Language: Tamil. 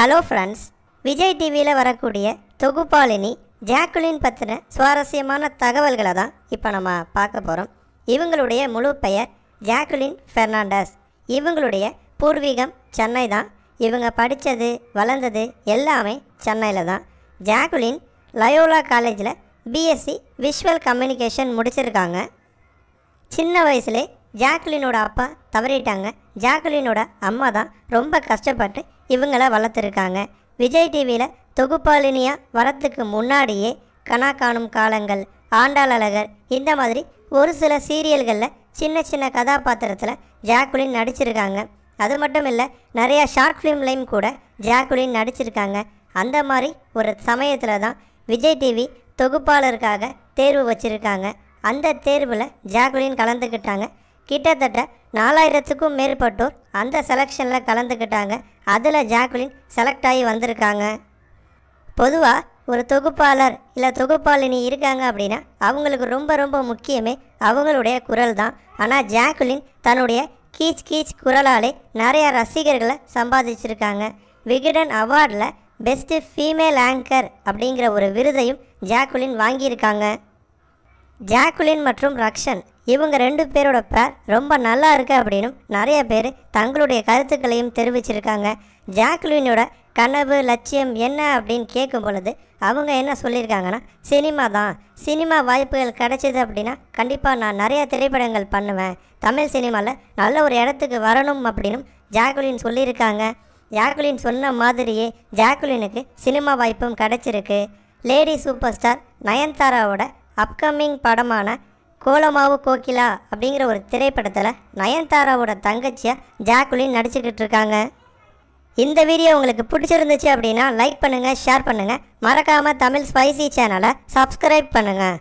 ஹலோ ஃப்ரெண்ட்ஸ் விஜய் டிவியில் வரக்கூடிய தொகுப்பாளினி ஜாக்குலின் பற்றின சுவாரஸ்யமான தகவல்களை தான் இப்போ நம்ம பார்க்க போகிறோம் இவங்களுடைய முழு பெயர் ஜாக்குலின் ஃபெர்னாண்டஸ் இவங்களுடைய பூர்வீகம் சென்னை தான் இவங்க படித்தது வளர்ந்தது எல்லாமே சென்னையில் தான் ஜாக்குலின் லயோலா காலேஜில் பிஎஸ்சி விஷுவல் கம்யூனிகேஷன் முடிச்சிருக்காங்க சின்ன வயசுலேயே ஜாக்லினோட அப்பா தவறிட்டாங்க ஜாக்லினோட அம்மா தான் ரொம்ப கஷ்டப்பட்டு இவங்கள வளர்த்துருக்காங்க விஜய் டிவியில் தொகுப்பாளினியாக வரத்துக்கு முன்னாடியே கனா காணும் காலங்கள் ஆண்டாள் அழகர் இந்த மாதிரி ஒரு சில சீரியல்களில் சின்ன சின்ன கதாபாத்திரத்தில் ஜாக்குலின் நடிச்சிருக்காங்க அது மட்டும் இல்லை நிறையா ஷார்ட் ஃபிலிம்லேயும் கூட ஜாக்குலின் நடிச்சிருக்காங்க அந்த மாதிரி ஒரு சமயத்தில் தான் விஜய் டிவி தொகுப்பாளருக்காக தேர்வு வச்சுருக்காங்க அந்த தேர்வில் ஜாக்குலின் கலந்துக்கிட்டாங்க கிட்டத்தட்ட நாலாயிரத்துக்கும் மேற்பட்டோர் அந்த செலெக்ஷனில் கலந்துக்கிட்டாங்க அதில் ஜாக்குலின் செலக்ட் ஆகி வந்திருக்காங்க பொதுவாக ஒரு தொகுப்பாளர் இல்லை தொகுப்பாளினி இருக்காங்க அப்படின்னா அவங்களுக்கு ரொம்ப ரொம்ப முக்கியமே அவங்களுடைய குரல் தான் ஆனால் ஜாக்குலின் தன்னுடைய கீச் கீச் குரலாலே நிறையா ரசிகர்களை சம்பாதிச்சிருக்காங்க விகடன் அவார்டில் பெஸ்ட்டு ஃபீமேல் ஆங்கர் அப்படிங்கிற ஒரு விருதையும் ஜாக்குலின் வாங்கியிருக்காங்க ஜாக்குலின் மற்றும் ரக்ஷன் இவங்க ரெண்டு பேரோட பேர் ரொம்ப நல்லா இருக்கு அப்படின்னு நிறைய பேர் தங்களுடைய கருத்துக்களையும் தெரிவிச்சிருக்காங்க ஜாக்குலினோட கனவு லட்சியம் என்ன அப்படின்னு கேட்கும் பொழுது அவங்க என்ன சொல்லியிருக்காங்கன்னா சினிமா தான் சினிமா வாய்ப்புகள் கிடைச்சிது அப்படின்னா கண்டிப்பாக நான் நிறையா திரைப்படங்கள் பண்ணுவேன் தமிழ் சினிமாவில் நல்ல ஒரு இடத்துக்கு வரணும் அப்படின்னும் ஜாக்குலின் சொல்லியிருக்காங்க ஜாக்குலின் சொன்ன மாதிரியே ஜாக்குலினுக்கு சினிமா வாய்ப்பும் கிடைச்சிருக்கு லேடி சூப்பர் ஸ்டார் நயன்தாராவோட அப்கமிங் படமான கோலமாவு கோகிலா அப்படிங்கிற ஒரு திரைப்படத்தில் நயன்தாராவோட தங்கச்சியை ஜாக்குலின் நடிச்சுக்கிட்டு இருக்காங்க இந்த வீடியோ உங்களுக்கு பிடிச்சிருந்துச்சு அப்படின்னா லைக் பண்ணுங்கள் ஷேர் பண்ணுங்கள் மறக்காமல் தமிழ் ஸ்பைசி சேனலை சப்ஸ்கிரைப் பண்ணுங்கள்